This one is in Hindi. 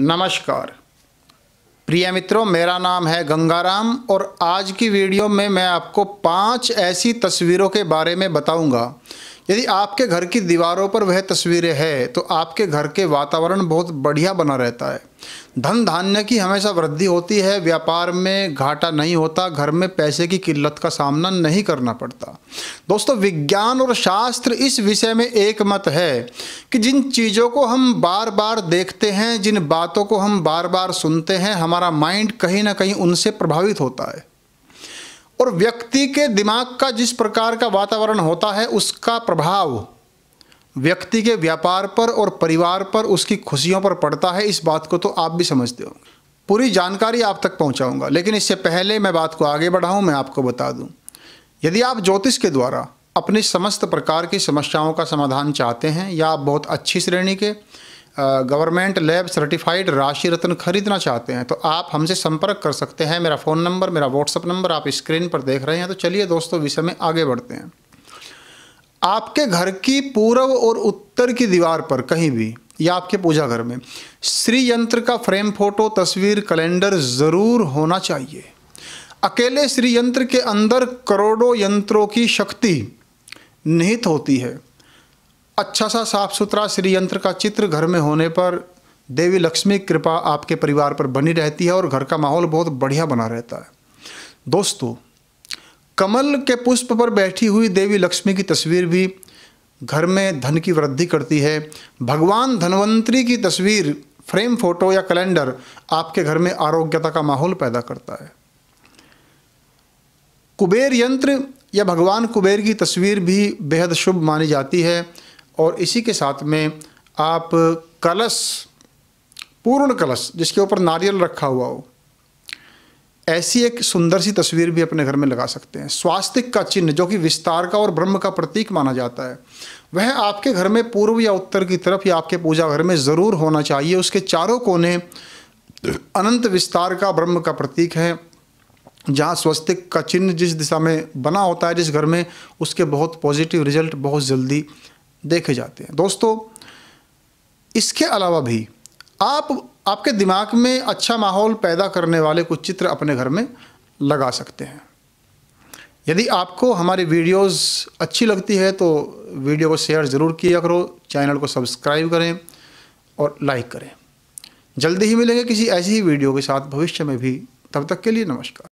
नमस्कार प्रिय मित्रों मेरा नाम है गंगाराम और आज की वीडियो में मैं आपको पांच ऐसी तस्वीरों के बारे में बताऊंगा यदि आपके घर की दीवारों पर वह तस्वीरें हैं तो आपके घर के वातावरण बहुत बढ़िया बना रहता है धन धान्य की हमेशा वृद्धि होती है व्यापार में घाटा नहीं होता घर में पैसे की किल्लत का सामना नहीं करना पड़ता दोस्तों विज्ञान और शास्त्र इस विषय में एक मत है कि जिन चीज़ों को हम बार बार देखते हैं जिन बातों को हम बार बार सुनते हैं हमारा माइंड कहीं ना कहीं उनसे प्रभावित होता है और व्यक्ति के दिमाग का जिस प्रकार का वातावरण होता है उसका प्रभाव व्यक्ति के व्यापार पर और परिवार पर उसकी खुशियों पर पड़ता है इस बात को तो आप भी समझते हो पूरी जानकारी आप तक पहुंचाऊंगा लेकिन इससे पहले मैं बात को आगे बढ़ाऊं मैं आपको बता दूं यदि आप ज्योतिष के द्वारा अपनी समस्त प्रकार की समस्याओं का समाधान चाहते हैं या आप बहुत अच्छी श्रेणी के गवर्नमेंट लैब सर्टिफाइड राशि रत्न खरीदना चाहते हैं तो आप हमसे संपर्क कर सकते हैं मेरा फ़ोन नंबर मेरा व्हाट्सअप नंबर आप स्क्रीन पर देख रहे हैं तो चलिए दोस्तों विषय में आगे बढ़ते हैं आपके घर की पूर्व और उत्तर की दीवार पर कहीं भी या आपके पूजा घर में श्री यंत्र का फ्रेम फोटो तस्वीर कैलेंडर ज़रूर होना चाहिए अकेले श्री यंत्र के अंदर करोड़ों यंत्रों की शक्ति निहित होती है अच्छा सा साफ सुथरा श्री यंत्र का चित्र घर में होने पर देवी लक्ष्मी कृपा आपके परिवार पर बनी रहती है और घर का माहौल बहुत बढ़िया बना रहता है दोस्तों कमल के पुष्प पर बैठी हुई देवी लक्ष्मी की तस्वीर भी घर में धन की वृद्धि करती है भगवान धनवंतरी की तस्वीर फ्रेम फोटो या कैलेंडर आपके घर में आरोग्यता का माहौल पैदा करता है कुबेर यंत्र या भगवान कुबेर की तस्वीर भी बेहद शुभ मानी जाती है और इसी के साथ में आप कलश पूर्ण कलश जिसके ऊपर नारियल रखा हुआ हो ऐसी एक सुंदर सी तस्वीर भी अपने घर में लगा सकते हैं स्वास्तिक का चिन्ह जो कि विस्तार का और ब्रह्म का प्रतीक माना जाता है वह आपके घर में पूर्व या उत्तर की तरफ या आपके पूजा घर में ज़रूर होना चाहिए उसके चारों कोने अनंत विस्तार का ब्रह्म का प्रतीक है जहाँ स्वस्तिक का चिन्ह जिस दिशा में बना होता है जिस घर में उसके बहुत पॉजिटिव रिजल्ट बहुत जल्दी देखे जाते हैं दोस्तों इसके अलावा भी आप आपके दिमाग में अच्छा माहौल पैदा करने वाले कुछ चित्र अपने घर में लगा सकते हैं यदि आपको हमारी वीडियोस अच्छी लगती है तो वीडियो को शेयर ज़रूर किया करो चैनल को सब्सक्राइब करें और लाइक करें जल्दी ही मिलेंगे किसी ऐसी ही वीडियो के साथ भविष्य में भी तब तक के लिए नमस्कार